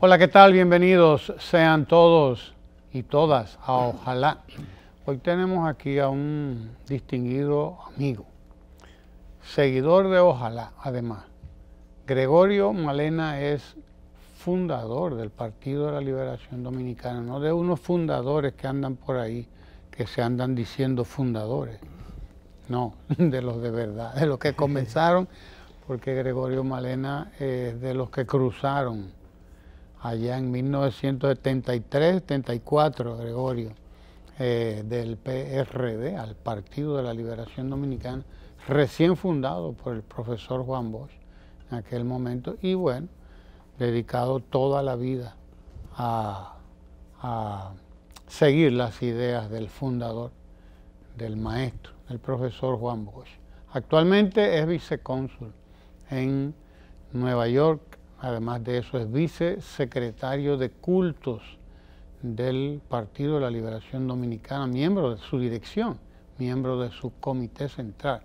Hola, ¿qué tal? Bienvenidos sean todos y todas a Ojalá. Hoy tenemos aquí a un distinguido amigo, seguidor de Ojalá, además. Gregorio Malena es fundador del Partido de la Liberación Dominicana, no de unos fundadores que andan por ahí, que se andan diciendo fundadores, no, de los de verdad, de los que comenzaron, porque Gregorio Malena es de los que cruzaron allá en 1973-74, Gregorio, eh, del PRD, al Partido de la Liberación Dominicana, recién fundado por el profesor Juan Bosch en aquel momento, y bueno, dedicado toda la vida a, a seguir las ideas del fundador, del maestro, el profesor Juan Bosch. Actualmente es vicecónsul en Nueva York, Además de eso, es vicesecretario de cultos del Partido de la Liberación Dominicana, miembro de su dirección, miembro de su comité central.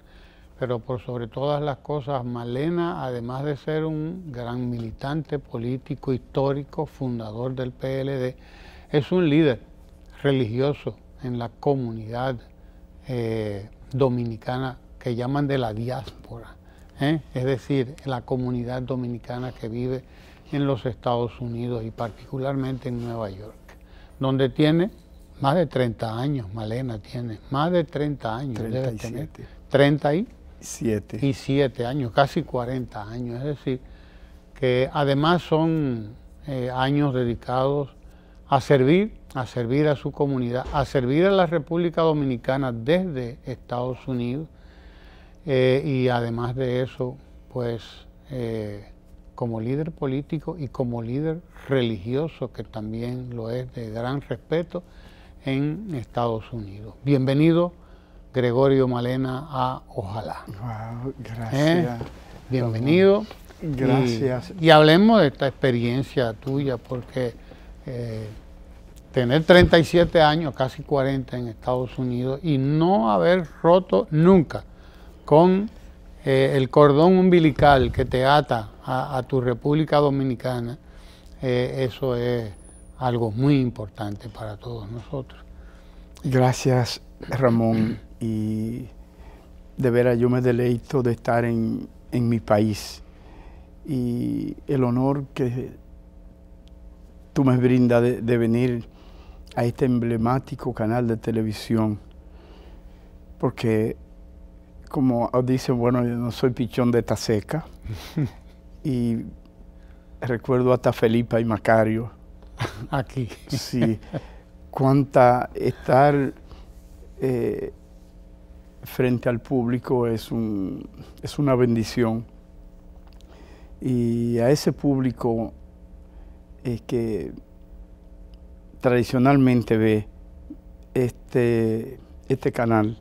Pero por sobre todas las cosas, Malena, además de ser un gran militante político, histórico, fundador del PLD, es un líder religioso en la comunidad eh, dominicana que llaman de la diáspora. ¿eh? es decir, la comunidad dominicana que vive en los Estados Unidos y particularmente en Nueva York, donde tiene más de 30 años, Malena tiene, más de 30 años 37. debe tener. Y 7 años, casi 40 años, es decir, que además son eh, años dedicados a servir, a servir a su comunidad, a servir a la República Dominicana desde Estados Unidos eh, y además de eso, pues eh, como líder político y como líder religioso, que también lo es de gran respeto en Estados Unidos. Bienvenido, Gregorio Malena, a Ojalá. Wow, eh, gracias. Bienvenido. Gracias. y, hablemos de esta experiencia tuya, porque tener 37 años, casi 40 en Estados Unidos, y no haber roto nunca con eh, el cordón umbilical que te ata a, tu República Dominicana, eh, eso es algo muy importante para todos nosotros. Gracias, Ramón. Y de veras yo me deleito de estar en, mi país y el honor que tú me brindas de, de, venir a este emblemático canal de televisión, porque como dicen, bueno, yo no soy pichón de Taseca y recuerdo hasta Felipa y Macario. Aquí. sí. Cuánta estar eh, frente al público es, es una bendición. Y a ese público es que tradicionalmente ve este, este canal,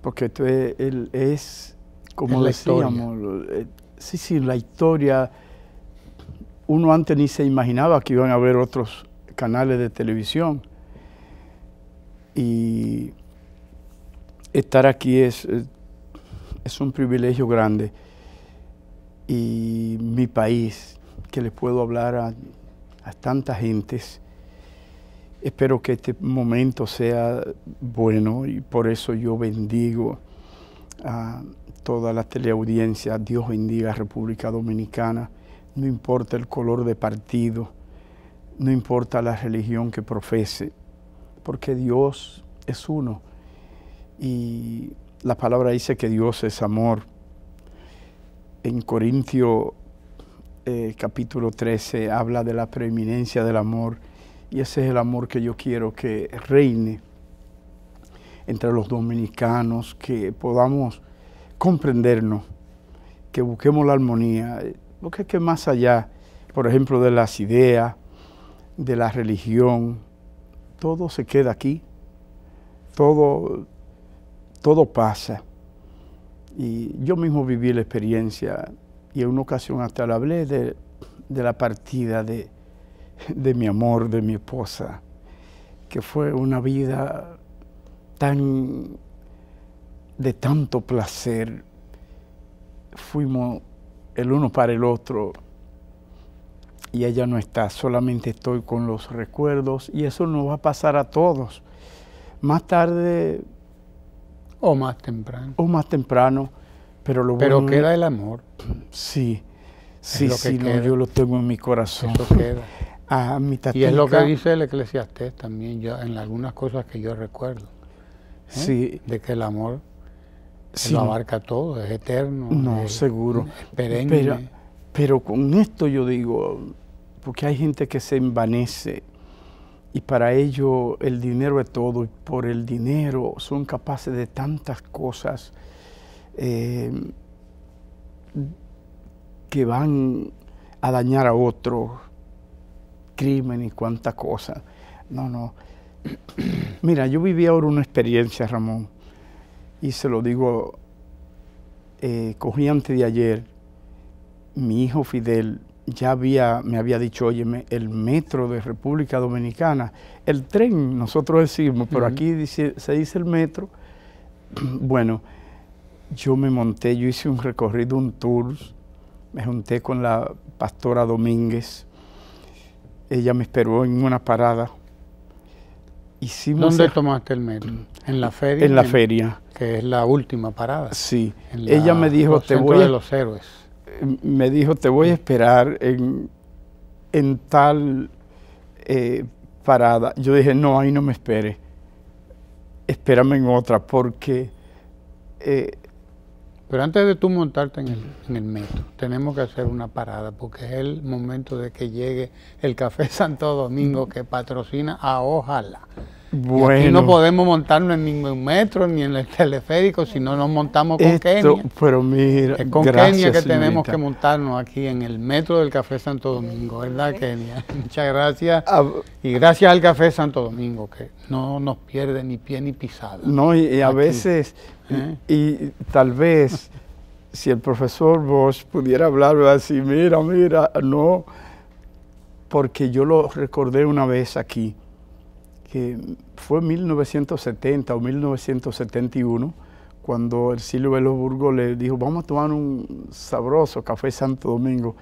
porque esto eh, es, como decíamos, eh, sí, sí, la historia. Uno antes ni se imaginaba que iban a haber otros canales de televisión. Y estar aquí es, eh, un privilegio grande. Y mi país, que le puedo hablar a, a tantas gentes, Espero que este momento sea bueno y por eso yo bendigo a toda la teleaudiencia. Dios bendiga a República Dominicana, no importa el color de partido, no importa la religión que profese, porque Dios es uno y la palabra dice que Dios es amor. En Corintios eh, capítulo 13 habla de la preeminencia del amor y ese es el amor que yo quiero que reine entre los dominicanos, que podamos comprendernos, que busquemos la armonía, porque es que más allá, por ejemplo, de las ideas, de la religión, todo se queda aquí, todo, todo pasa. Y yo mismo viví la experiencia y en una ocasión hasta le hablé de la partida de, de mi amor, de mi esposa, que fue una vida tan de tanto placer. Fuimos el uno para el otro y ella no está, solamente estoy con los recuerdos y eso nos va a pasar a todos. Más tarde... O más temprano. O más temprano, pero lo bueno, queda el amor. Sí, sí, sí, no, yo lo tengo en mi corazón. Y es lo que dice el Eclesiastés también, yo, en algunas cosas que yo recuerdo. ¿eh? Sí. De que el amor se lo abarca todo, es eterno. No, seguro. perenne. Pero, con esto yo digo, porque hay gente que se envanece y para ello el dinero es todo y por el dinero son capaces de tantas cosas eh, que van a dañar a otros crimen y cuánta cosa. No, no. Mira, yo viví ahora una experiencia, Ramón, y se lo digo, eh, cogí antes de ayer, mi hijo Fidel ya había, me había dicho, óyeme, el metro de República Dominicana, el tren, nosotros decimos, pero aquí se dice el metro. Bueno, yo me monté, yo hice un recorrido, un tour, me junté con la pastora Domínguez, ella me esperó en una parada. ¿Dónde tomaste el metro? ¿En la feria? En la feria. Que es la última parada. Sí. Ella me dijo, te voy... A... De los héroes. Mm, me dijo, te voy a esperar en, tal eh, parada. Yo dije, no, ahí no me espere. Espérame en otra, porque eh, pero antes de tú montarte en el, metro, tenemos que hacer una parada porque es el momento de que llegue el Café Santo Domingo que patrocina a Ojalá. Bueno. Y no podemos montarnos en ningún metro ni en el teleférico si no nos montamos con Esto, Kenia. Pero mira, es con Kenia que tenemos que montarnos aquí en el metro del Café Santo Domingo, ¿verdad, Kenia? Muchas gracias. Ah, y gracias al Café Santo Domingo que no nos pierde ni pie ni pisada. No, y, a veces y, tal vez si el profesor Bosch pudiera hablar así, mira, mira, no, porque yo lo recordé una vez aquí, que fue 1970 o 1971, cuando el Silvio Veloburgo le dijo, vamos a tomar un sabroso café Santo Domingo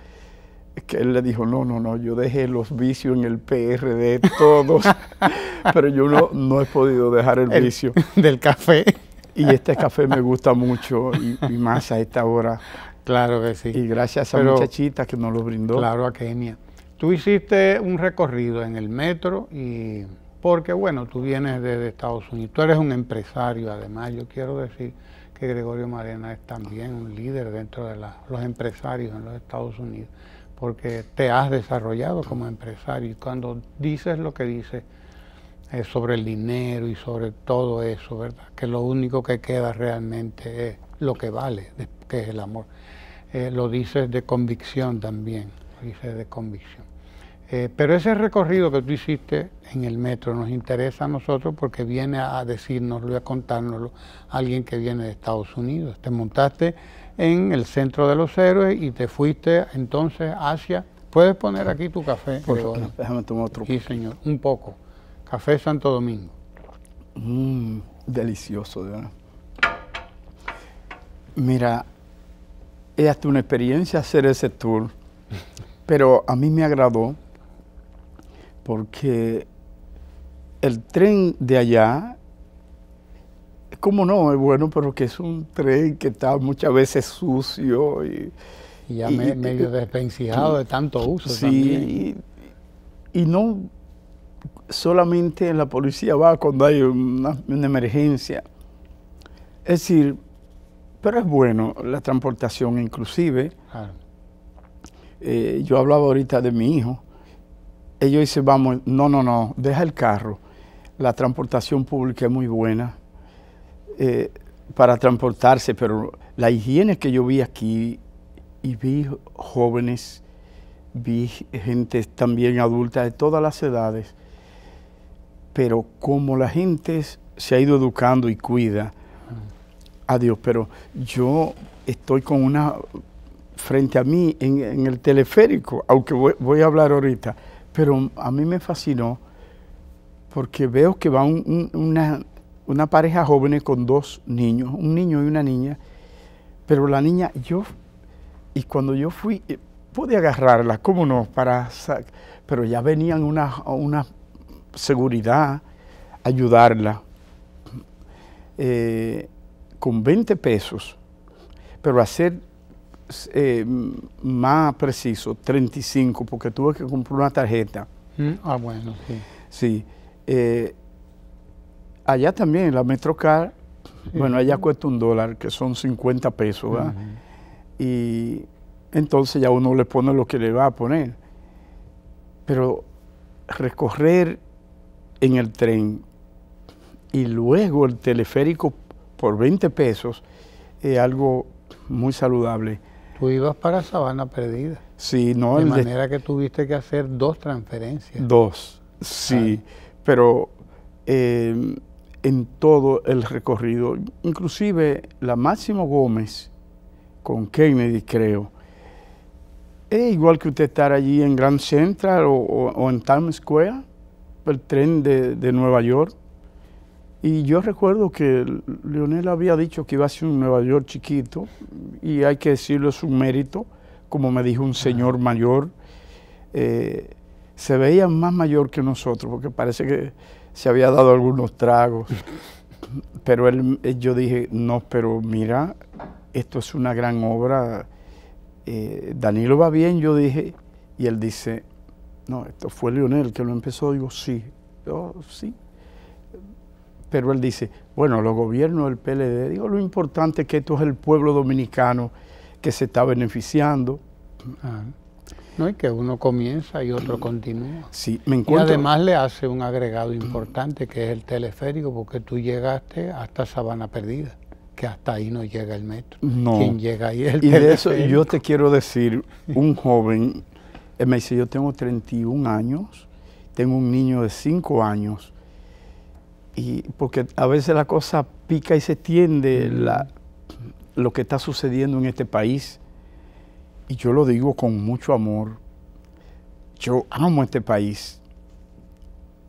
que él le dijo, no, no, no, yo dejé los vicios en el PRD todos, pero yo no, no he podido dejar el vicio. Del café y este café me gusta mucho y, más a esta hora. Claro que sí. Y gracias a Pero, muchachita que nos lo brindó. Claro, a Kenia. Tú hiciste un recorrido en el metro y porque bueno, tú vienes desde Estados Unidos, tú eres un empresario además, yo quiero decir que Gregorio Marena es también un líder dentro de los empresarios en los Estados Unidos, porque te has desarrollado como empresario y cuando dices lo que dices, sobre el dinero y sobre todo eso, ¿verdad? Que lo único que queda realmente es lo que vale, que es el amor. Eh, lo dices de convicción también, lo dices de convicción. Eh, pero ese recorrido que tú hiciste en el metro nos interesa a nosotros porque viene a decirnoslo y a contárnoslo alguien que viene de Estados Unidos. Te montaste en el centro de los héroes y te fuiste entonces hacia... ¿Puedes poner aquí tu café? Por favor, déjame tomar otro. Sí, señor, un poco. Café Santo Domingo. Mmm, delicioso, ¿verdad? Mira, es hasta una experiencia hacer ese tour, pero a mí me agradó porque el tren de allá, como no, es bueno, pero que es un tren que está muchas veces sucio y... ya medio despenciado de tanto uso también. y no solamente la policía va cuando hay una, emergencia. Es decir, pero es bueno la transportación inclusive. Eh, yo hablaba ahorita de mi hijo. Ellos dicen, vamos, no, no, no, deja el carro. La transportación pública es muy buena eh, para transportarse, pero la higiene que yo vi aquí y vi jóvenes, vi gente también adulta de todas las edades, pero como la gente se ha ido educando y cuida a Dios, pero yo estoy con una frente a mí en, el teleférico, aunque voy, a hablar ahorita, pero a mí me fascinó porque veo que va una, una pareja joven con dos niños, un niño y una niña, pero la niña, yo, y cuando yo fui, eh, pude agarrarla, cómo no, para, pero ya venían unas seguridad, ayudarla. Eh, con 20 pesos, pero hacer eh, más preciso, 35, porque tuve que comprar una tarjeta. Mm, ah, bueno, sí. Eh, allá también, la Metrocar, bueno, allá cuesta un dólar, que son 50 pesos, ¿verdad? Y entonces ya uno le pone lo que le va a poner. Pero recorrer en el tren y luego el teleférico por 20 pesos, es algo muy saludable. Tú ibas para Sabana Perdida. Sí, no. De manera que tuviste que hacer dos transferencias. Dos, sí, ah. pero em, en todo el recorrido, inclusive la Máximo Gómez con Kennedy, creo, es igual que usted estar allí en Grand Central o en Times Square el tren de, Nueva York. Y yo recuerdo que Leonel había dicho que iba a ser un Nueva York chiquito, y hay que decirlo, es un mérito, como me dijo un señor mayor. Eh, se veía más mayor que nosotros, porque parece que se había dado algunos tragos. Pero él, eh, yo dije, no, pero mira, esto es una gran obra. Eh, Danilo va bien, yo dije, y él dice, no, esto fue Lionel que lo empezó, digo, sí, sí. Pero él dice, bueno, los gobiernos del PLD, digo, lo importante es que esto es el pueblo dominicano que se está beneficiando. Ah. no, y que uno comienza y otro continúa. Sí, me encuentro... Y además le hace un agregado importante que es el teleférico, porque tú llegaste hasta Sabana Perdida, que hasta ahí no llega el metro. No. llega ahí el y Y de eso yo te quiero decir, un joven él me dice, yo tengo 31 años, tengo un niño de 5 años, y porque a veces la cosa pica y se tiende lo que está sucediendo en este país. Y yo lo digo con mucho amor. Yo amo este país.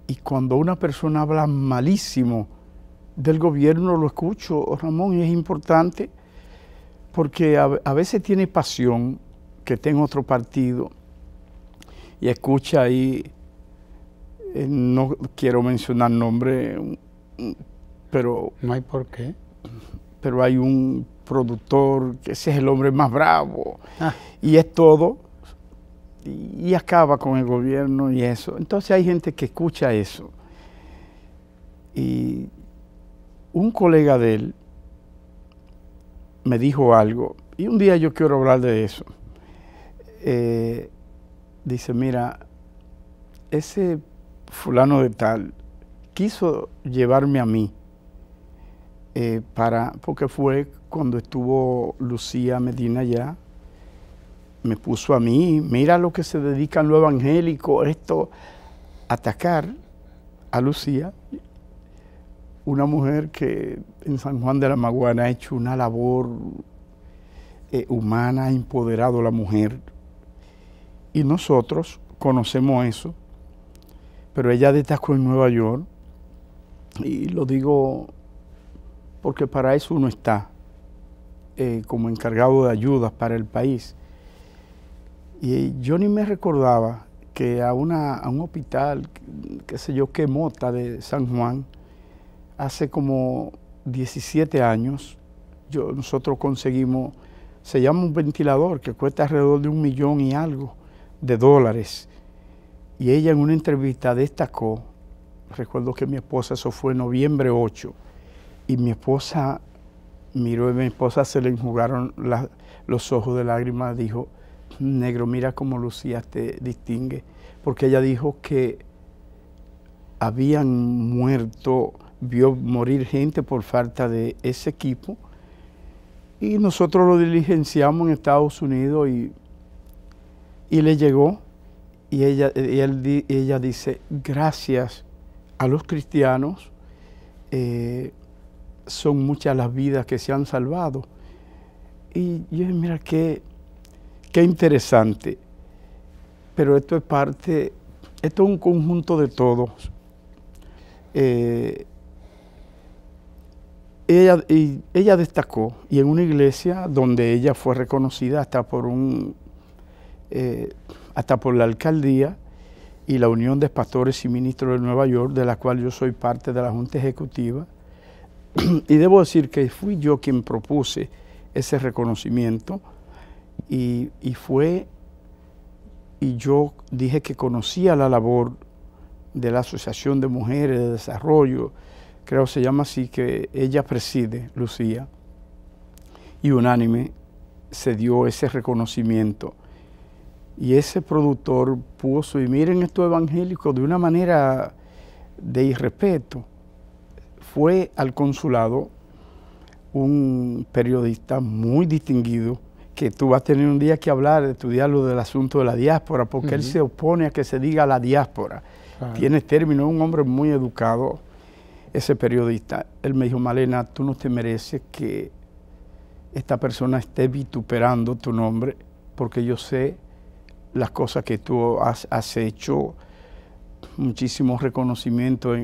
Y cuando una persona habla malísimo del gobierno, lo escucho, Ramón, y es importante porque a, veces tiene pasión que tenga otro partido y escucha ahí, eh, no quiero mencionar nombre, pero... No hay por qué. Pero hay un productor, que ese es el hombre más bravo, ah. y es todo, y, acaba con el gobierno y eso. Entonces hay gente que escucha eso. Y un colega de él me dijo algo, y un día yo quiero hablar de eso. Eh, dice, mira, ese fulano de tal quiso llevarme a mí eh, para, porque fue cuando estuvo Lucía Medina allá, me puso a mí, mira lo que se dedica dedican lo evangélico esto, atacar a Lucía, una mujer que en San Juan de la Maguana ha hecho una labor eh, humana, ha empoderado a la mujer, y nosotros conocemos eso, pero ella destacó en Nueva York, y lo digo porque para eso uno está, eh, como encargado de ayudas para el país. Y eh, yo ni me recordaba que a, a un hospital, qué sé yo, que mota de San Juan, hace como 17 años, nosotros conseguimos, se llama un ventilador que cuesta alrededor de un millón y algo, de dólares. Y ella en una entrevista destacó, recuerdo que mi esposa, eso fue en noviembre 8, y mi esposa miró y mi esposa se le enjugaron los ojos de lágrimas, dijo, negro, mira cómo Lucía te distingue, porque ella dijo que habían muerto, vio morir gente por falta de ese equipo, y nosotros lo diligenciamos en Estados Unidos y y le llegó y ella, y ella dice, gracias a los cristianos, eh, son muchas las vidas que se han salvado. Y yo mira, qué, qué interesante. Pero esto es parte, esto es un conjunto de todos. Eh, ella, ella destacó, y en una iglesia donde ella fue reconocida hasta por un eh, hasta por la alcaldía y la Unión de Pastores y Ministros de Nueva York, de la cual yo soy parte de la Junta Ejecutiva. y debo decir que fui yo quien propuse ese reconocimiento y, y fue, y yo dije que conocía la labor de la Asociación de Mujeres de Desarrollo, creo se llama así, que ella preside, Lucía, y unánime se dio ese reconocimiento. Y ese productor puso, y miren esto evangélico, de una manera de irrespeto, fue al consulado un periodista muy distinguido, que tú vas a tener un día que hablar, estudiar lo del asunto de la diáspora, porque él se opone a que se diga la diáspora. Tiene término, un hombre muy educado, ese periodista. Él me dijo, Malena, tú no te mereces que esta persona esté vituperando tu nombre, porque yo sé las cosas que tú has, hecho, muchísimo reconocimiento.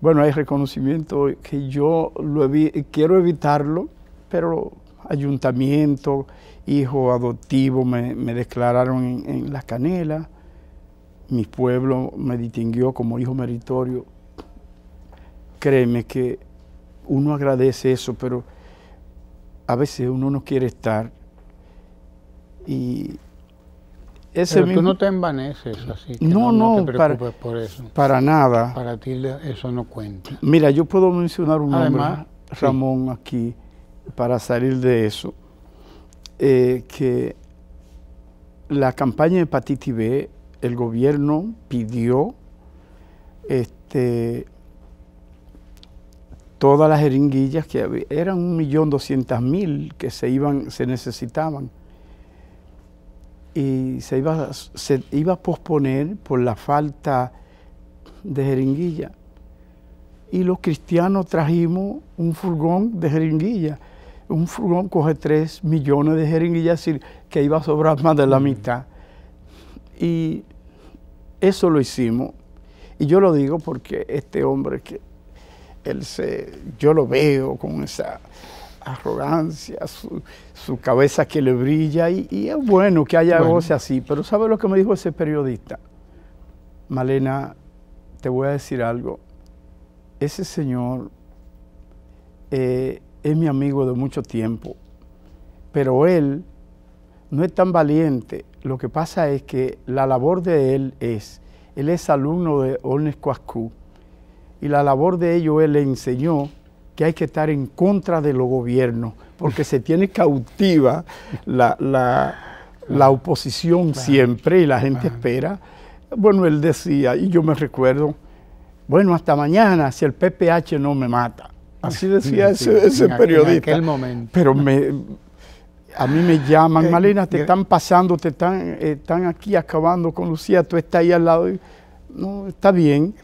Bueno, hay reconocimiento que yo lo quiero evitarlo, pero ayuntamiento, hijo adoptivo me, declararon en, en Las Canelas, mi pueblo me distinguió como hijo meritorio. Créeme que uno agradece eso, pero a veces uno no quiere estar y pero tú no te envaneces así. Que no, no, te preocupes para, por eso. Para nada. Para ti eso no cuenta. Mira, yo puedo mencionar un Además, Ramón, aquí, para salir de eso, eh, que la campaña de hepatitis B, el gobierno pidió este, todas las jeringuillas que eran un millón doscientas mil que se iban, se necesitaban y se iba, se iba a posponer por la falta de jeringuilla. Y los cristianos trajimos un furgón de jeringuilla. Un furgón coge tres millones de jeringuillas, que iba a sobrar más de la mm. mitad. Y eso lo hicimos. Y yo lo digo porque este hombre que él se, yo lo veo con esa arrogancia, su, cabeza que le brilla, y, es bueno que haya goce así, pero ¿sabe lo que me dijo ese periodista? Malena, te voy a decir algo, ese señor eh, es mi amigo de mucho tiempo, pero él no es tan valiente, lo que pasa es que la labor de él es, él es alumno de Olnes Coascú, y la labor de ello él le enseñó hay que estar en contra de los gobiernos, porque se tiene cautiva la, la, oposición siempre y la gente espera. Bueno, él decía, y yo me recuerdo, bueno, hasta mañana si el PPH no me mata. Así decía ese, ese periodista. En aquel momento. Pero me, a mí me llaman, eh, Malena, te están pasando, te están, están aquí acabando con Lucía, tú estás ahí al lado no, está bien,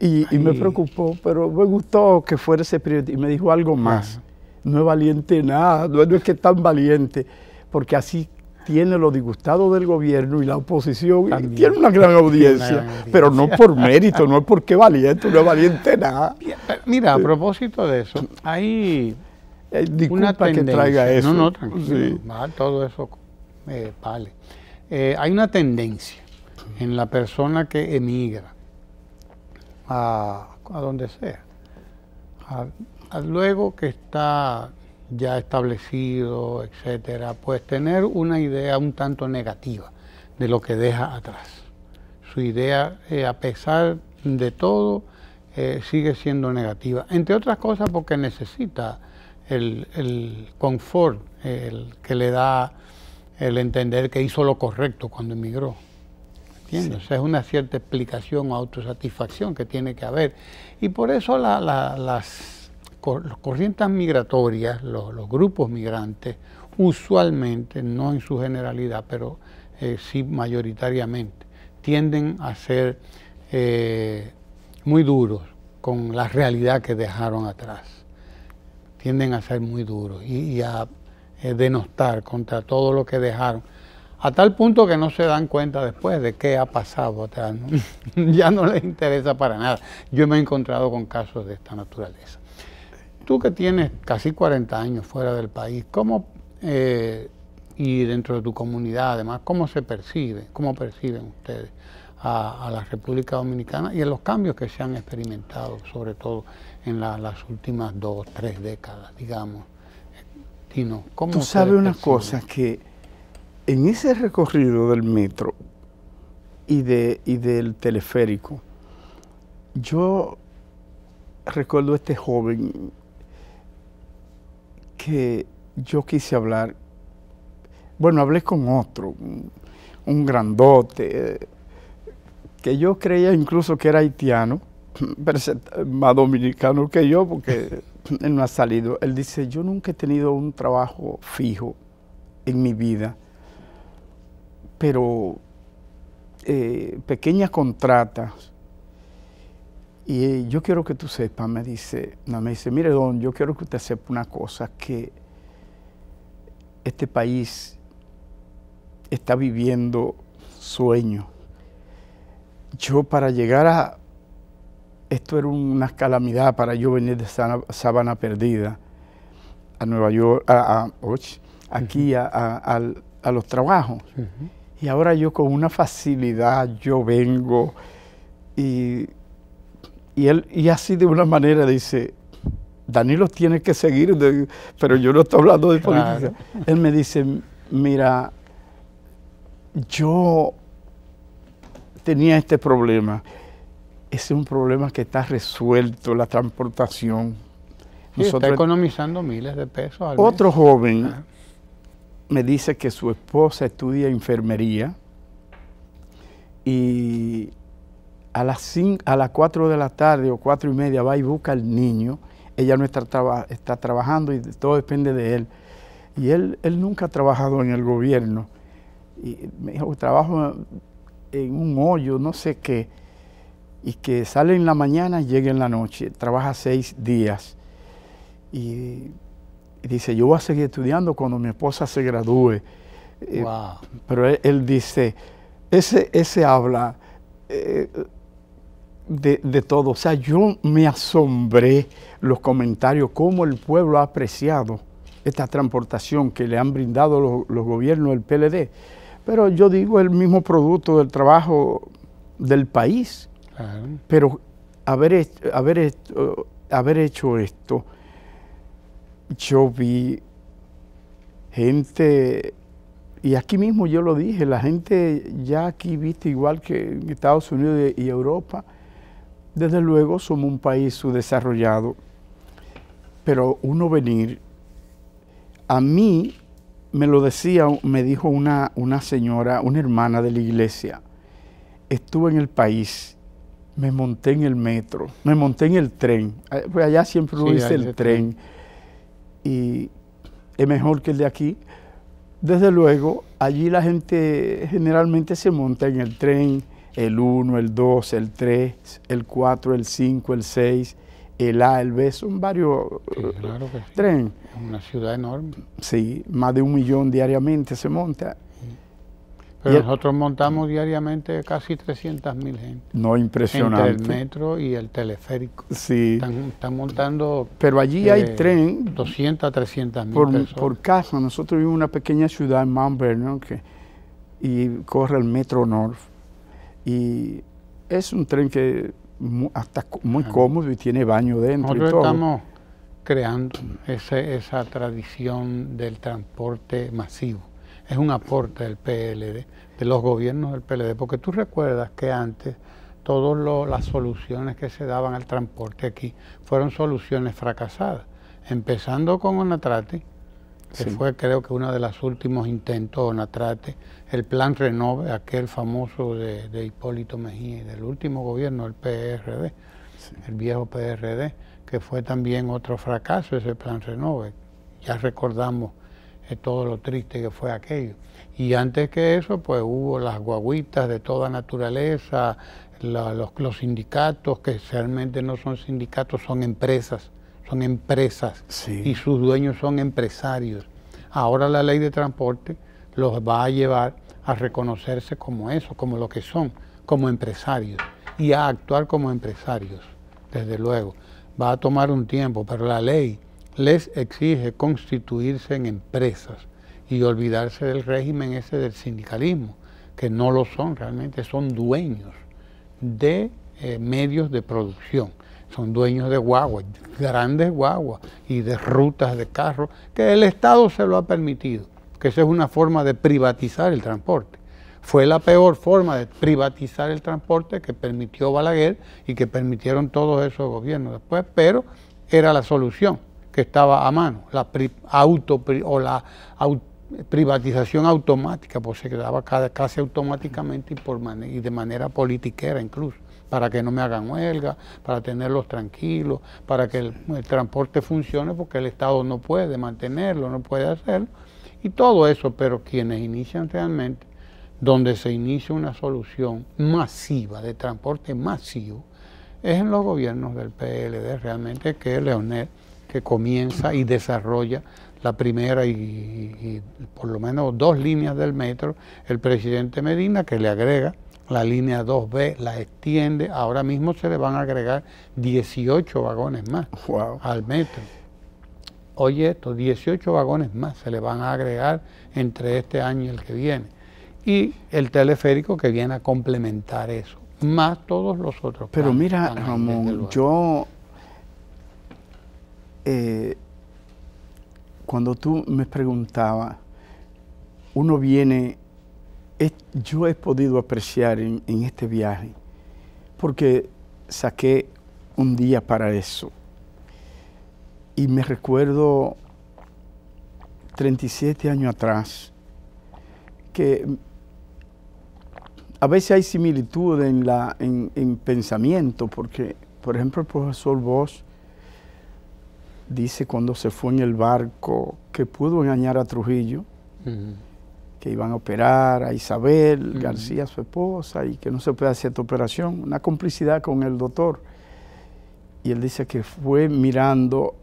Y, me preocupó, pero me gustó que fuera ese periodista. Y me dijo algo más. No es valiente nada, no, es que tan valiente, porque así tiene lo disgustado del gobierno y la oposición. y tiene una gran audiencia, pero no por mérito, no es porque valiente, no es valiente nada. Mira, a propósito de eso, hay eh, una tendencia. eso. No, no, tranquilo. todo eso eh, vale. Eh, hay una tendencia en la persona que emigra a, donde sea. luego que está ya establecido, etcétera, pues tener una idea un tanto negativa de lo que deja atrás. Su idea, eh, a pesar de todo, eh, sigue siendo negativa. Entre otras cosas porque necesita el, el confort, el que le da el entender que hizo lo correcto cuando emigró es una cierta explicación o autosatisfacción que tiene que haber. Y por eso las corrientes migratorias, los, grupos migrantes, usualmente, no en su generalidad, pero eh, sí mayoritariamente, tienden a ser eh, muy duros con la realidad que dejaron atrás. Tienden a ser muy duros y, a eh, denostar contra todo lo que dejaron a tal punto que no se dan cuenta después de qué ha pasado ya no les interesa para nada. Yo me he encontrado con casos de esta naturaleza. Tú que tienes casi 40 años fuera del país, ¿cómo, eh, y dentro de tu comunidad además, cómo se percibe, cómo perciben ustedes a, la República Dominicana y en los cambios que se han experimentado, sobre todo en las últimas dos, tres décadas, digamos? Tino, ¿cómo Tú sabes una cosa que en ese recorrido del metro y, del teleférico, yo recuerdo a este joven que yo quise hablar, bueno, hablé con otro, un grandote, que yo creía incluso que era haitiano, pero más dominicano que yo, porque él no ha salido. Él dice, yo nunca he tenido un trabajo fijo en mi vida pero eh, pequeñas contratas. Y eh, yo quiero que tú sepas, me dice, no, me dice, mire don, yo quiero que usted sepa una cosa, que este país está viviendo sueño Yo para llegar a, esto era una calamidad para yo venir de Sabana Perdida a Nueva York, a, aquí a, los trabajos. Y ahora yo con una facilidad, yo vengo y, él, y así de una manera dice, Danilo tiene que seguir, pero yo no estoy hablando de política. Él me dice, mira, yo tenía este problema. Ese es un problema que está resuelto, la transportación. está economizando miles de pesos Otro joven, ah me dice que su esposa estudia enfermería y a las, a las 4 de la tarde o cuatro y media va y busca al niño. Ella no está, está trabajando y todo depende de él. Y él, él nunca ha trabajado en el gobierno. Y me dijo, trabajo en un hoyo, no sé qué. Y que sale en la mañana y llega en la noche. Trabaja seis días. Y dice, yo voy a seguir estudiando cuando mi esposa se gradúe. Eh, pero él, dice, ese, ese habla eh, de, todo. O sea, yo me asombré los comentarios, cómo el pueblo ha apreciado esta transportación que le han brindado los, gobiernos del PLD. Pero yo digo el mismo producto del trabajo del país. Pero haber, haber hecho esto yo vi gente, y aquí mismo yo lo dije, la gente ya aquí viste igual que en Estados Unidos y Europa, desde luego somos un país subdesarrollado, pero uno venir, a mí me lo decía, me dijo una, una señora, una hermana de la iglesia, estuve en el país, me monté en el metro, me monté en el tren, eh, pues allá siempre lo dice el tren y es mejor que el de aquí. Desde luego, allí la gente generalmente se monta en el tren, el 1, el 2, el 3, el 4, el 5, el 6, el A, el B, son varios trenes. Es una ciudad enorme. Sí, más de un millón diariamente se monta pero nosotros montamos diariamente casi 300.000 gente. No, impresionante. el metro y el teleférico. Sí. Están, montando. Pero allí eh, hay tren. 200, 300 mil por, casa, nosotros vivimos en una pequeña ciudad en Mount Vernon que, y corre el metro North. Y es un tren que hasta muy cómodo y tiene baño dentro. Nosotros y estamos creando esa tradición del transporte masivo es un aporte del PLD, de los gobiernos del PLD, porque tú recuerdas que antes todas las soluciones que se daban al transporte aquí fueron soluciones fracasadas, empezando con Onatrate, que fue creo que uno de los últimos intentos de Onatrate, el plan Renove, aquel famoso de, Hipólito Mejía del último gobierno, el PRD, el viejo PRD, que fue también otro fracaso ese plan Renove. Ya recordamos todo lo triste que fue aquello. Y antes que eso, pues hubo las guaguitas de toda naturaleza, los, sindicatos, que realmente no son sindicatos, son empresas, son empresas, y sus dueños son empresarios. Ahora la ley de transporte los va a llevar a reconocerse como eso, como lo que son, como empresarios, y a actuar como empresarios, desde luego. Va a tomar un tiempo, pero la ley les exige constituirse en empresas y olvidarse del régimen ese del sindicalismo, que no lo son realmente, son dueños de eh, medios de producción, son dueños de guaguas, grandes guaguas y de rutas de carros, que el Estado se lo ha permitido, que esa es una forma de privatizar el transporte. Fue la peor forma de privatizar el transporte que permitió Balaguer y que permitieron todos esos gobiernos después, pero era la solución que estaba a mano, la auto o la privatización automática, pues se quedaba casi automáticamente y, por y de manera politiquera incluso, para que no me hagan huelga, para tenerlos tranquilos, para que el, transporte funcione, porque el Estado no puede mantenerlo, no puede hacerlo, y todo eso, pero quienes inician realmente, donde se inicia una solución masiva, de transporte masivo, es en los gobiernos del PLD, realmente que Leonel que comienza y desarrolla la primera y, por lo menos dos líneas del metro, el presidente Medina que le agrega la línea 2B, la extiende, ahora mismo se le van a agregar 18 vagones más al metro. Oye esto, 18 vagones más se le van a agregar entre este año y el que viene. Y el teleférico que viene a complementar eso, más todos los otros. Pero mira, Ramón, yo eh, cuando tú me preguntabas, uno viene, yo he podido apreciar en, este viaje, porque saqué un día para eso. Y me recuerdo 37 años atrás, que a veces hay similitud en, la, pensamiento, porque, por ejemplo, el profesor Bosch dice cuando se fue en el barco que pudo engañar a Trujillo, que iban a operar a Isabel García, su esposa, y que no se puede hacer esta operación, una complicidad con el doctor. Y él dice que fue mirando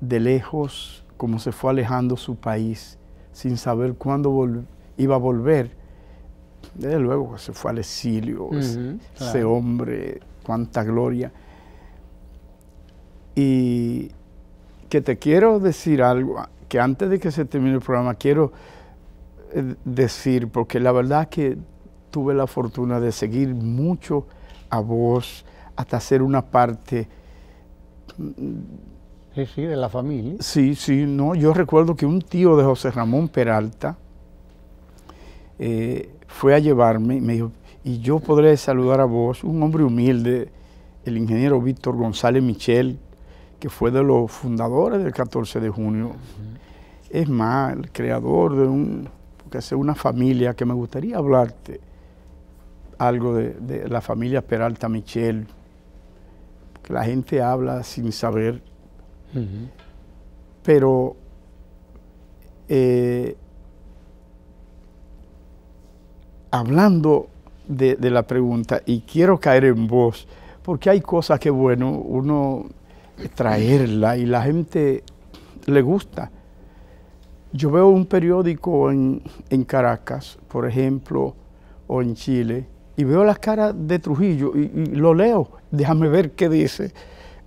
de lejos como se fue alejando su país, sin saber cuándo iba a volver. Desde luego se fue al exilio, ese hombre, cuánta gloria. Y que te quiero decir algo, que antes de que se termine el programa, quiero eh, decir, porque la verdad que tuve la fortuna de seguir mucho a vos hasta ser una parte... Sí, sí, de la familia. Sí, sí, no. Yo recuerdo que un tío de José Ramón Peralta eh, fue a llevarme y me dijo, y yo podré saludar a vos, un hombre humilde, el ingeniero Víctor González Michel, que fue de los fundadores del 14 de junio. Es más, el creador de un, que una familia que me gustaría hablarte algo de, la familia Peralta Michel, que la gente habla sin saber, pero eh, hablando de, de, la pregunta, y quiero caer en voz, porque hay cosas que, bueno, uno traerla y la gente le gusta. Yo veo un periódico en, Caracas, por ejemplo, o en Chile, y veo las caras de Trujillo y, lo leo, déjame ver qué dice.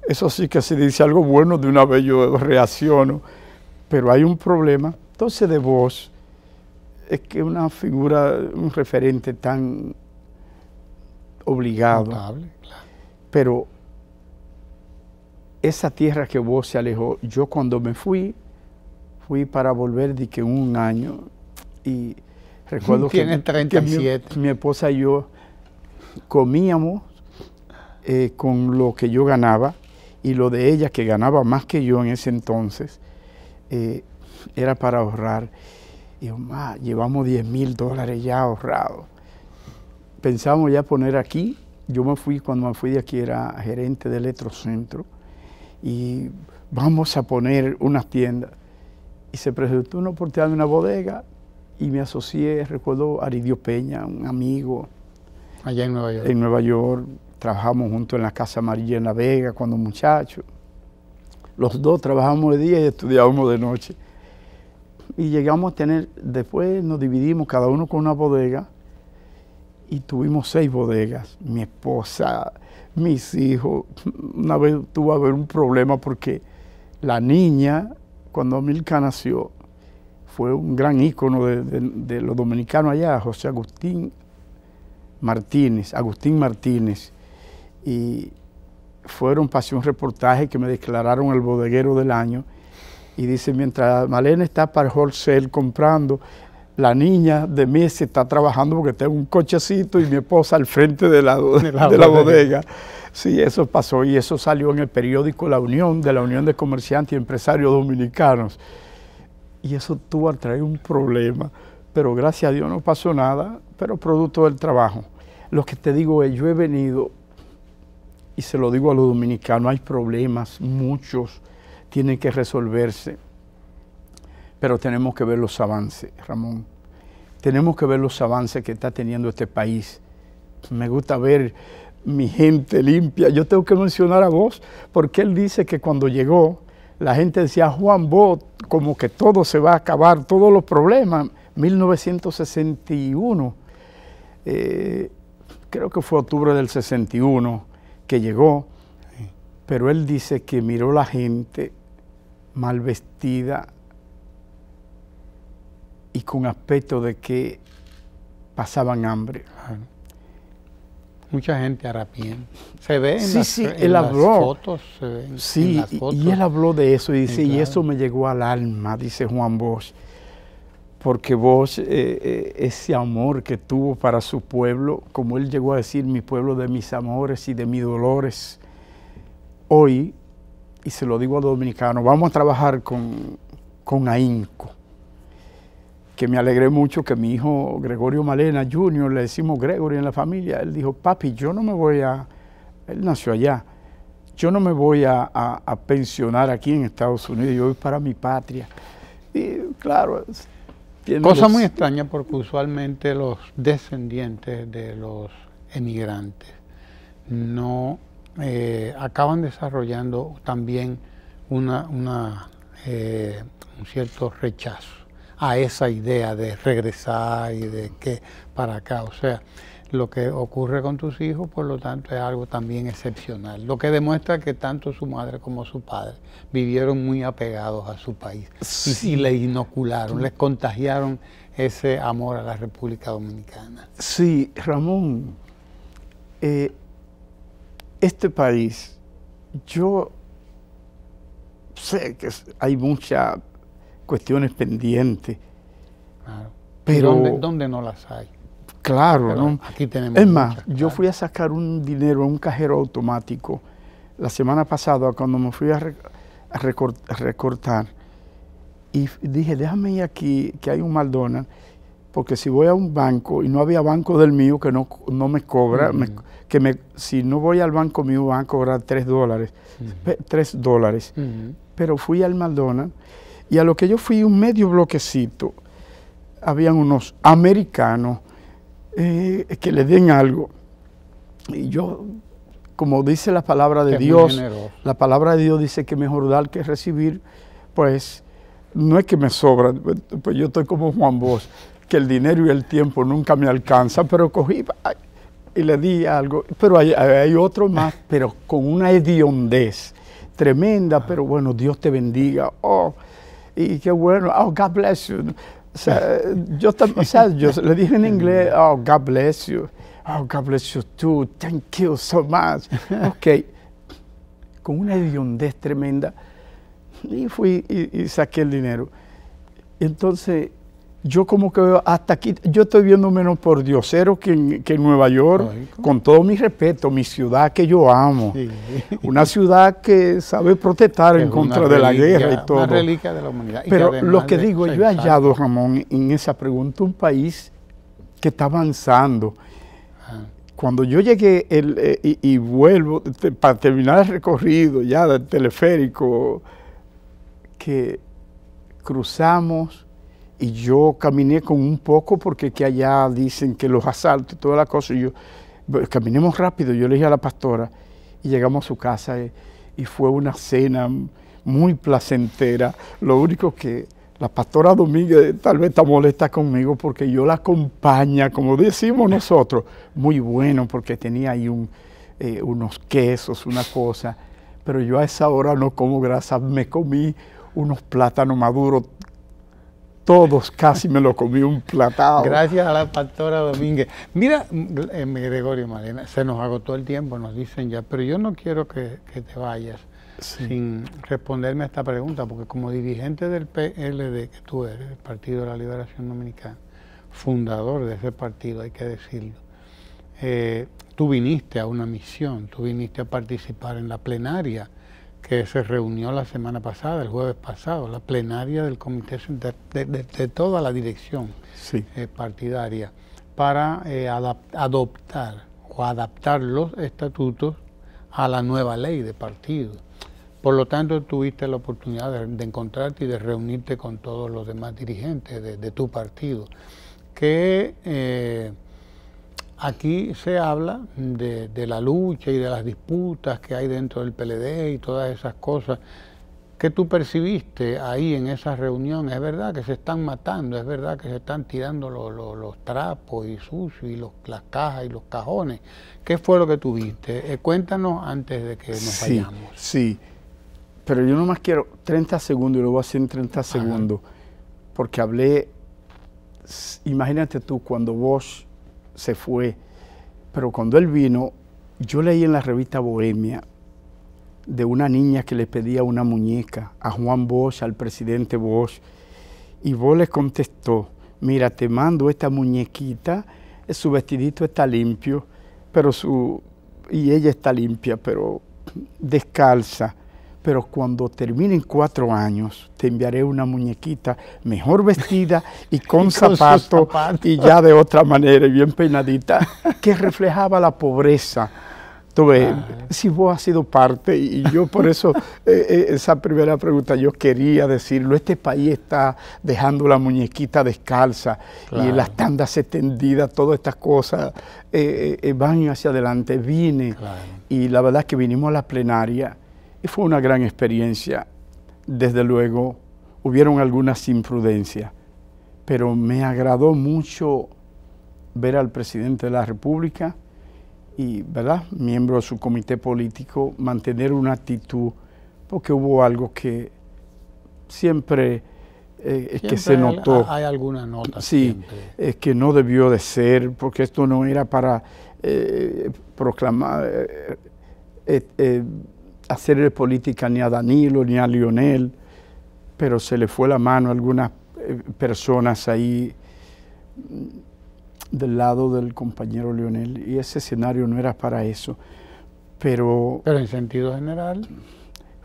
Eso sí que si dice algo bueno de una vez yo reacciono, pero hay un problema. Entonces de voz, es que una figura, un referente tan obligado, pero esa tierra que vos se alejó, yo cuando me fui, fui para volver de que un año y recuerdo que, mi, esposa y yo comíamos eh, con lo que yo ganaba y lo de ella que ganaba más que yo en ese entonces eh, era para ahorrar. Y yo, llevamos 10 mil dólares ya ahorrados. Pensábamos ya poner aquí. Yo me fui, cuando me fui de aquí era gerente del Electrocentro y vamos a poner unas tiendas. Y se presentó una oportunidad de una bodega y me asocié, recuerdo, a Aridio Peña, un amigo. Allá en Nueva York. En Nueva York, trabajamos juntos en la Casa Amarilla en La Vega cuando muchachos. Los dos trabajamos de día y estudiábamos de noche. Y llegamos a tener, después nos dividimos cada uno con una bodega y tuvimos seis bodegas. Mi esposa, mis hijos, una vez tuvo a haber un problema porque la niña, cuando Milka nació, fue un gran ícono de, los dominicanos allá, José Agustín Martínez, Agustín Martínez, y fueron, pasé un reportaje que me declararon el bodeguero del año, y dice, mientras Malena está para wholesale comprando, la niña de mí se está trabajando porque tengo un cochecito y mi esposa al frente de la, la, bodega. Sí, eso pasó y eso salió en el periódico La Unión, de la Unión de Comerciantes y Empresarios Dominicanos. Y eso tuvo a traer un problema, pero gracias a Dios no pasó nada, pero producto del trabajo. Lo que te digo es, yo he venido, y se lo digo a los dominicanos, hay problemas, muchos, tienen que resolverse pero tenemos que ver los avances, Ramón. Tenemos que ver los avances que está teniendo este país. Me gusta ver mi gente limpia. Yo tengo que mencionar a vos, porque él dice que cuando llegó, la gente decía, Juan vos... como que todo se va a acabar, todos los problemas. 1961, eh, creo que fue octubre del 61 que llegó, pero él dice que miró la gente mal vestida, y con aspecto de que pasaban hambre. Mucha gente arrepiente. Se ve en, sí, las, sí, fotos. sí, y él habló de eso y dice, y eso me llegó al alma, dice Juan Bosch, porque Bosch, eh, eh, ese amor que tuvo para su pueblo, como él llegó a decir, mi pueblo de mis amores y de mis dolores, hoy, y se lo digo a los dominicanos, vamos a trabajar con, con ahínco, que me alegré mucho que mi hijo Gregorio Malena Jr., le decimos Gregory en la familia, él dijo, papi, yo no me voy a, él nació allá, yo no me voy a, pensionar aquí en Estados Unidos, yo voy para mi patria. Y claro, Cosa muy extraña porque usualmente los descendientes de los emigrantes no eh, acaban desarrollando también una, eh, un cierto rechazo a esa idea de regresar y de que para acá. O sea, lo que ocurre con tus hijos, por lo tanto, es algo también excepcional, lo que demuestra que tanto su madre como su padre vivieron muy apegados a su país sí. y, le inocularon, les contagiaron ese amor a la República Dominicana. Sí, Ramón, eh, este país, yo sé que hay mucha cuestiones pendientes. Claro. Pero ¿Dónde, no las hay? Claro, Aquí tenemos. Es más, yo fui a sacar un dinero a un cajero automático la semana pasada cuando me fui a, recortar y dije, déjame ir aquí que hay un McDonald's porque si voy a un banco y no había banco del mío que no, me cobra, mm. que me, si no voy al banco mío van a cobrar tres dólares, mm. dólares. Mm. Pero fui al McDonald's y a lo que yo fui un medio bloquecito, habían unos americanos eh, que le den algo. Y yo, como dice la palabra de Dios, la palabra de Dios dice que mejor dar que recibir, pues no es que me sobra, pues yo estoy como Juan Bosch, que el dinero y el tiempo nunca me alcanzan, pero cogí y le di algo, pero hay, hay otro más, pero con una hediondez tremenda, ah. pero bueno, Dios te bendiga. Oh, y qué bueno, oh, God bless you. O sea, yo, o sea, yo le dije en inglés, oh, God bless you. Oh, God bless you too. Thank you so much. Ok. Con una hediondez tremenda. Y fui y saqué el dinero. Entonces, yo como que veo hasta aquí, yo estoy viendo menos por Diosero que en, Nueva York, con todo mi respeto, mi ciudad que yo amo, una ciudad que sabe protestar en contra de la guerra y todo. Pero lo que digo, yo he hallado, Ramón, en esa pregunta, un país que está avanzando. Ah. Cuando yo llegué eh, y, vuelvo, para terminar el recorrido ya del teleférico, que cruzamos y yo caminé con un poco porque que allá dicen que los asaltos y toda la cosa, y yo caminemos rápido, yo le dije a la pastora y llegamos a su casa eh, y, fue una cena muy placentera, lo único que la pastora Domínguez tal vez está molesta conmigo porque yo la acompaña, como decimos nosotros, muy bueno porque tenía ahí eh, unos quesos, una cosa, pero yo a esa hora no como grasa, me comí unos plátanos maduros todos, casi me lo comí un platado. Gracias a la pastora Domínguez. Mira, eh, Gregorio Malena, se nos agotó el tiempo, nos dicen ya, pero yo no quiero que, te vayas sin responderme a esta pregunta, porque como dirigente del PLD que tú eres, el Partido de la Liberación Dominicana, fundador de ese partido, hay que decirlo, eh, tú viniste a una misión, tú viniste a participar en la plenaria que se reunió la semana pasada, el jueves pasado, la plenaria del comité de, de, toda la dirección eh, partidaria para eh, adoptar o adaptar los estatutos a la nueva ley de partido. Por lo tanto, tuviste la oportunidad de, encontrarte y de reunirte con todos los demás dirigentes de, tu partido, que eh, Aquí se habla de, la lucha y de las disputas que hay dentro del PLD y todas esas cosas ¿Qué tú percibiste ahí en esas reuniones. Es verdad que se están matando, es verdad que se están tirando los trapos y sucios y las cajas y los cajones. ¿Qué fue lo que tuviste? Eh, cuéntanos antes de que nos sí, vayamos. Sí, pero yo nomás quiero 30 segundos y lo voy a hacer en 30 segundos porque hablé, imagínate tú cuando vos se fue, pero cuando él vino, yo leí en la revista Bohemia de una niña que le pedía una muñeca a Juan Bosch, al presidente Bosch, y Bosch le contestó, mira, te mando esta muñequita, su vestidito está limpio, pero su, y ella está limpia, pero descalza pero cuando terminen cuatro años te enviaré una muñequita mejor vestida y con, zapatos zapato, y ya de otra manera y bien peinadita, que reflejaba la pobreza. Tuve, ah. si vos has sido parte, y yo por eso eh, eh, esa primera pregunta yo quería decirlo, este país está dejando la muñequita descalza y las tandas extendidas, todas estas cosas eh, eh van hacia adelante, vine, y la verdad es que vinimos a la plenaria y fue una gran experiencia. Desde luego, hubieron algunas imprudencias, pero me agradó mucho ver al presidente de la República y, ¿verdad?, miembro de su comité político, mantener una actitud, porque hubo algo que siempre, eh, que se notó. Hay, alguna nota. Sí, es que no debió de ser, porque esto no era para eh, proclamar eh, hacerle política ni a Danilo ni a Lionel, pero se le fue la mano a algunas eh, personas ahí mm, del lado del compañero Lionel y ese escenario no era para eso. Pero, en sentido general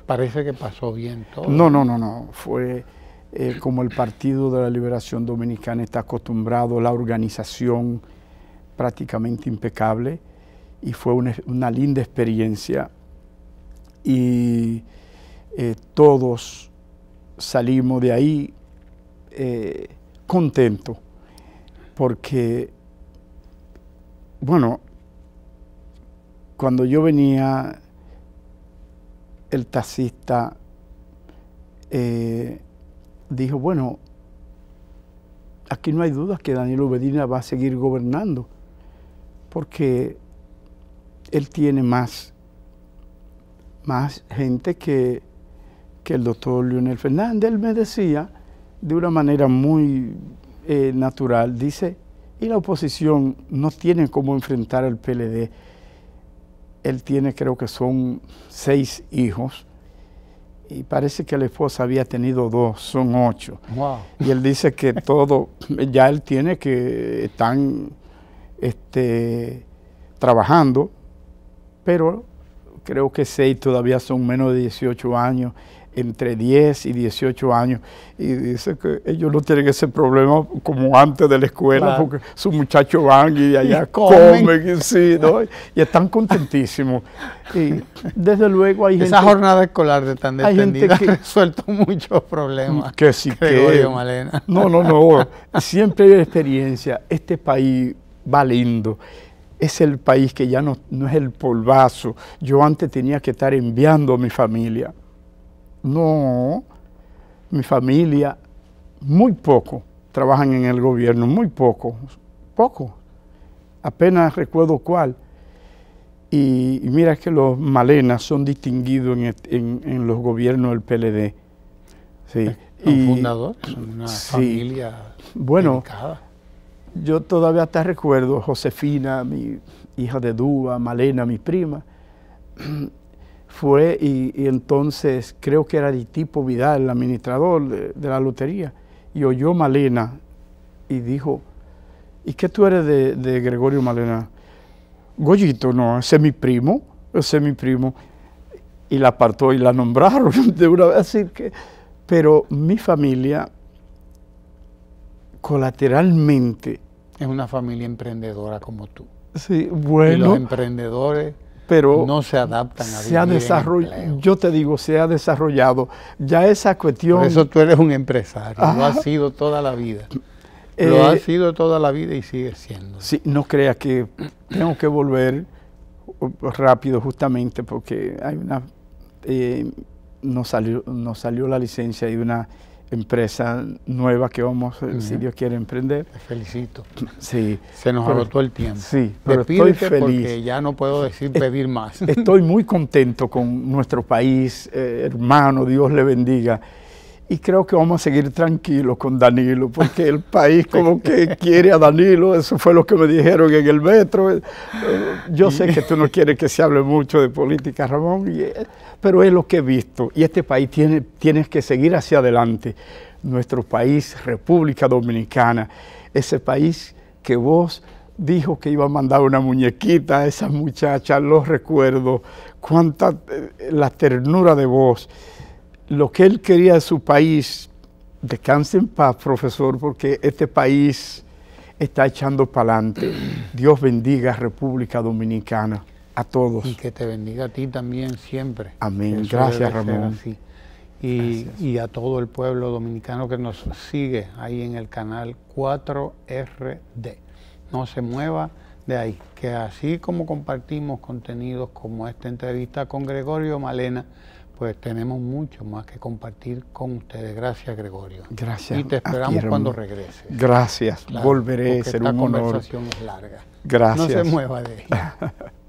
parece que pasó bien todo. No, no, no, no. Fue eh, como el Partido de la Liberación Dominicana está acostumbrado, la organización prácticamente impecable y fue una linda experiencia y eh, todos salimos de ahí eh, contentos porque, bueno, cuando yo venía, el taxista eh, dijo, bueno, aquí no hay dudas que Daniel Ubedina va a seguir gobernando, porque él tiene más más gente que, el doctor Leonel Fernández. Él me decía de una manera muy eh, natural, dice, y la oposición no tiene cómo enfrentar al PLD. Él tiene, creo que son seis hijos, y parece que la esposa había tenido dos, son ocho. Y él dice que todo, ya él tiene que están este, trabajando, pero creo que seis todavía son menos de 18 años, entre 10 y 18 años, y dice que ellos no tienen ese problema como antes de la escuela, porque sus muchachos van y allá comen, y, están contentísimos. Y desde luego hay Esa gente... Esa jornada escolar de tan gente que, resuelto muchos problemas. Que sí que... Malena. No, no, no, siempre hay experiencia. Este país va lindo es el país que ya no, es el polvazo. Yo antes tenía que estar enviando a mi familia. No, mi familia, muy poco, trabajan en el gobierno, muy poco, poco. Apenas recuerdo cuál. Y, mira que los malenas son distinguidos en, los gobiernos del PLD. Sí. fundador? una familia. Bueno, dedicada yo todavía te recuerdo Josefina, mi hija de Dúa, Malena, mi prima, fue y, entonces creo que era el tipo Vidal, el administrador de, la lotería, y oyó Malena y dijo, ¿y qué tú eres de, Gregorio Malena? Goyito, no, ese es mi primo, ese es mi primo. Y la apartó y la nombraron de una vez. pero mi familia colateralmente es una familia emprendedora como tú. Sí, bueno. Y los emprendedores pero no se adaptan a se ha desarrollado yo te digo se ha desarrollado ya esa cuestión por eso tú eres un empresario lo has sido toda la vida eh, lo has sido toda la vida y sigue siendo sí no creas que tengo que volver rápido justamente porque hay una eh, salió nos salió la licencia y una empresa nueva que vamos, eh, si Dios quiere, emprender. Te felicito. Sí. Se nos agotó el tiempo. Sí, pero estoy feliz. Porque ya no puedo decir pedir más. Estoy muy contento con nuestro país, eh, hermano, Dios le bendiga y creo que vamos a seguir tranquilos con Danilo, porque el país como que quiere a Danilo, eso fue lo que me dijeron en el metro. Eh, yo sé que tú no quieres que se hable mucho de política, Ramón, eh, pero es lo que he visto, y este país tiene, tienes que seguir hacia adelante. Nuestro país, República Dominicana, ese país que vos dijo que iba a mandar una muñequita a esa muchacha, los recuerdo, cuánta eh, la ternura de vos lo que él quería de su país, descanse en paz, profesor, porque este país está echando para adelante. Dios bendiga a República Dominicana, a todos. Y que te bendiga a ti también siempre. Amén. Gracias, Ramón. y a todo el pueblo dominicano que nos sigue ahí en el canal 4RD. No se mueva de ahí, que así como compartimos contenidos como esta entrevista con Gregorio Malena, pues tenemos mucho más que compartir con ustedes. Gracias, Gregorio. Gracias. Y te esperamos cuando regreses. Gracias, volveré, a ser un honor. conversación es larga. Gracias. No se mueva de ella.